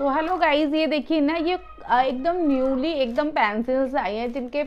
तो hello guys ये देखिए ना ये एकदम न्यूली एकदम पेंसिल्स आई हैं जिनके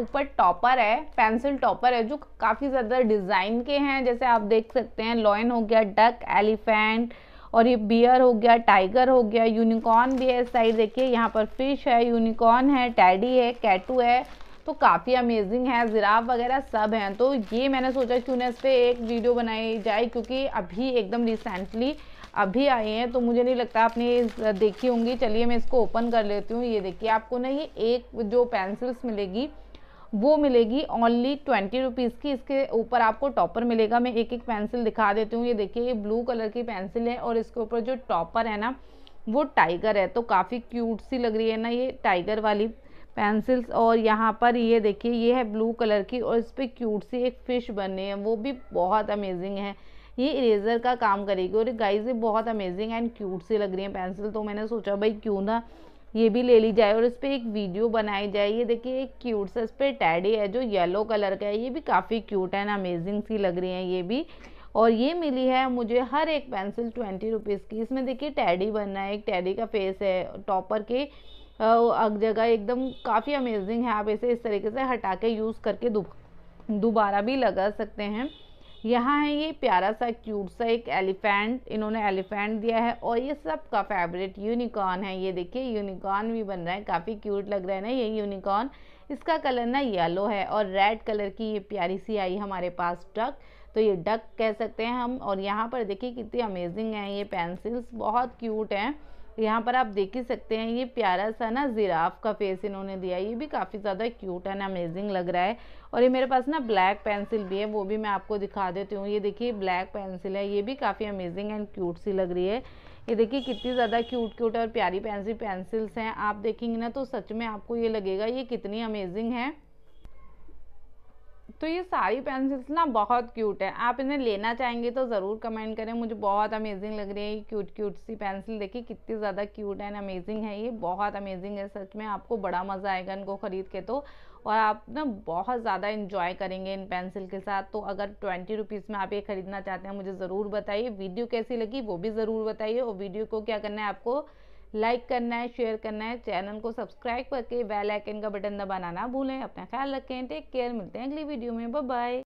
ऊपर टॉपर है पेंसिल टॉपर है जो काफ़ी ज़्यादा डिज़ाइन के हैं जैसे आप देख सकते हैं लॉयन हो गया डक एलिफेंट और ये बियर हो गया टाइगर हो गया यूनिकॉर्न भी है इस साइड देखिए यहाँ पर फिश है यूनिकॉर्न है टैडी है कैटू है तो काफ़ी अमेजिंग है ज़िराफ वगैरह सब हैं तो ये मैंने सोचा क्यों ना इस पर एक वीडियो बनाई जाए क्योंकि अभी एकदम रिसेंटली अभी आए हैं तो मुझे नहीं लगता आपने देखी होंगी चलिए मैं इसको ओपन कर लेती हूँ ये देखिए आपको ना ये एक जो पेंसिल्स मिलेगी वो मिलेगी ओनली ट्वेंटी रुपीज़ की इसके ऊपर आपको टॉपर मिलेगा मैं एक एक पेंसिल दिखा देती हूँ ये देखिए ये ब्लू कलर की पेंसिल है और इसके ऊपर जो टॉपर है ना वो टाइगर है तो काफ़ी क्यूट सी लग रही है ना ये टाइगर वाली पेंसिल्स और यहाँ पर ये देखिए ये है ब्लू कलर की और इस पर क्यूट सी एक फ़िश बनी है वो भी बहुत अमेजिंग है ये इरेज़र का काम करेगी और गाइज ये बहुत अमेजिंग एंड क्यूट सी लग रही है पेंसिल तो मैंने सोचा भाई क्यों ना ये भी ले ली जाए और इस पर एक वीडियो बनाई जाए ये देखिए एक क्यूट सा इस पर टैडी है जो येलो कलर का है ये भी काफ़ी क्यूट एंड अमेजिंग सी लग रही है ये भी और ये मिली है मुझे हर एक पेंसिल ट्वेंटी रुपीज़ की इसमें देखिए टैडी बनना है एक टैडी का फेस है टॉपर के अग जगह एकदम काफ़ी अमेजिंग है आप इसे इस तरीके से हटा के यूज़ करके दोबारा भी लगा सकते हैं यहाँ है ये प्यारा सा क्यूट सा एक एलिफेंट इन्होंने एलिफेंट दिया है और ये सबका फेवरेट यूनिकॉर्न है ये देखिए यूनिकॉर्न भी बन रहा है काफ़ी क्यूट लग रहा है ना ये यूनिकॉर्न इसका कलर ना येलो है और रेड कलर की ये प्यारी सी आई हमारे पास डक तो ये डक कह सकते हैं हम और यहाँ पर देखिए कितनी अमेजिंग है ये पेंसिल्स बहुत क्यूट हैं यहाँ पर आप देख ही सकते हैं ये प्यारा सा ना जिराफ का फेस इन्होंने दिया ये भी काफ़ी ज़्यादा क्यूट एंड अमेजिंग लग रहा है और ये मेरे पास ना ब्लैक पेंसिल भी है वो भी मैं आपको दिखा देती हूँ ये देखिए ब्लैक पेंसिल है ये भी काफ़ी अमेजिंग एंड क्यूट सी लग रही है ये देखिए कितनी ज़्यादा क्यूट क्यूट और प्यारी पेंसिल पेंसिल्स हैं आप देखेंगे ना तो सच में आपको ये लगेगा ये कितनी अमेजिंग है तो ये सारी पेंसिल्स ना बहुत क्यूट है आप इन्हें लेना चाहेंगे तो ज़रूर कमेंट करें मुझे बहुत अमेजिंग लग रही है ये क्यूट क्यूट सी पेंसिल देखिए कितनी ज़्यादा क्यूट एंड अमेजिंग है ये बहुत अमेजिंग है सच में आपको बड़ा मज़ा आएगा इनको ख़रीद के तो और आप ना बहुत ज़्यादा इन्जॉय करेंगे इन पेंसिल के साथ तो अगर ट्वेंटी रुपीज़ में आप ये ख़रीदना चाहते हैं मुझे ज़रूर बताइए वीडियो कैसी लगी वो भी ज़रूर बताइए और वीडियो को क्या करना है आपको लाइक करना है शेयर करना है चैनल को सब्सक्राइब करके बेल आइकन का बटन दबाना ना भूलें अपना ख्याल रखें टेक केयर मिलते हैं अगली वीडियो में बाय